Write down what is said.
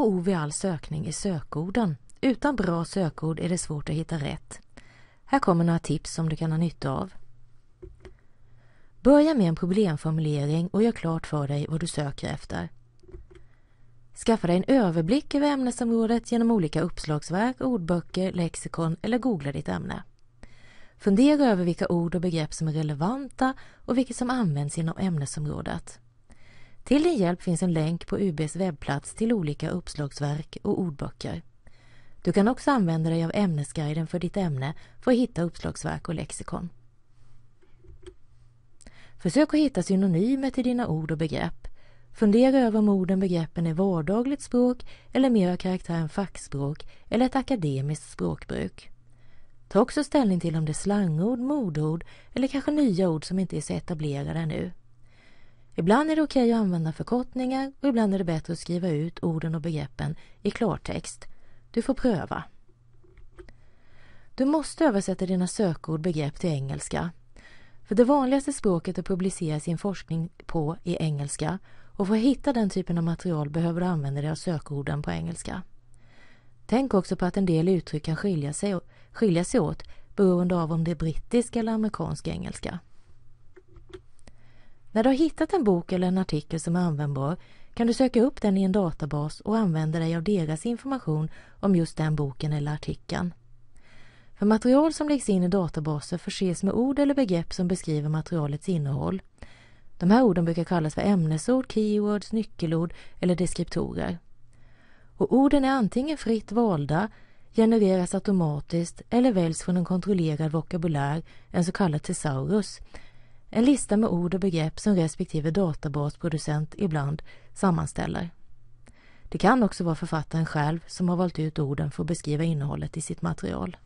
och O vid all sökning i sökorden. Utan bra sökord är det svårt att hitta rätt. Här kommer några tips som du kan ha nytta av. Börja med en problemformulering och gör klart för dig vad du söker efter. Skaffa dig en överblick över ämnesområdet genom olika uppslagsverk, ordböcker, lexikon eller googla ditt ämne. Fundera över vilka ord och begrepp som är relevanta och vilket som används inom ämnesområdet. Till din hjälp finns en länk på UBs webbplats till olika uppslagsverk och ordböcker. Du kan också använda dig av ämnesguiden för ditt ämne för att hitta uppslagsverk och lexikon. Försök att hitta synonymer till dina ord och begrepp. Fundera över om orden och begreppen är vardagligt språk eller mer av karaktären fackspråk eller ett akademiskt språkbruk. Ta också ställning till om det är slangord, modord eller kanske nya ord som inte är så etablerade ännu. Ibland är det okej okay att använda förkortningar och ibland är det bättre att skriva ut orden och begreppen i klartext. Du får pröva. Du måste översätta dina sökord begrepp till engelska. För det vanligaste språket att publicera sin forskning på är engelska och för att hitta den typen av material behöver du använda dig av sökorden på engelska. Tänk också på att en del uttryck kan skilja sig, skilja sig åt beroende av om det är brittisk eller amerikansk engelska. När du har hittat en bok eller en artikel som är användbar kan du söka upp den i en databas och använda dig av deras information om just den boken eller artikeln. För material som läggs in i databaser förses med ord eller begrepp som beskriver materialets innehåll. De här orden brukar kallas för ämnesord, keywords, nyckelord eller deskriptorer. Och orden är antingen fritt valda, genereras automatiskt eller väljs från en kontrollerad vokabulär, en så kallad thesaurus, en lista med ord och begrepp som respektive databasproducent ibland sammanställer. Det kan också vara författaren själv som har valt ut orden för att beskriva innehållet i sitt material.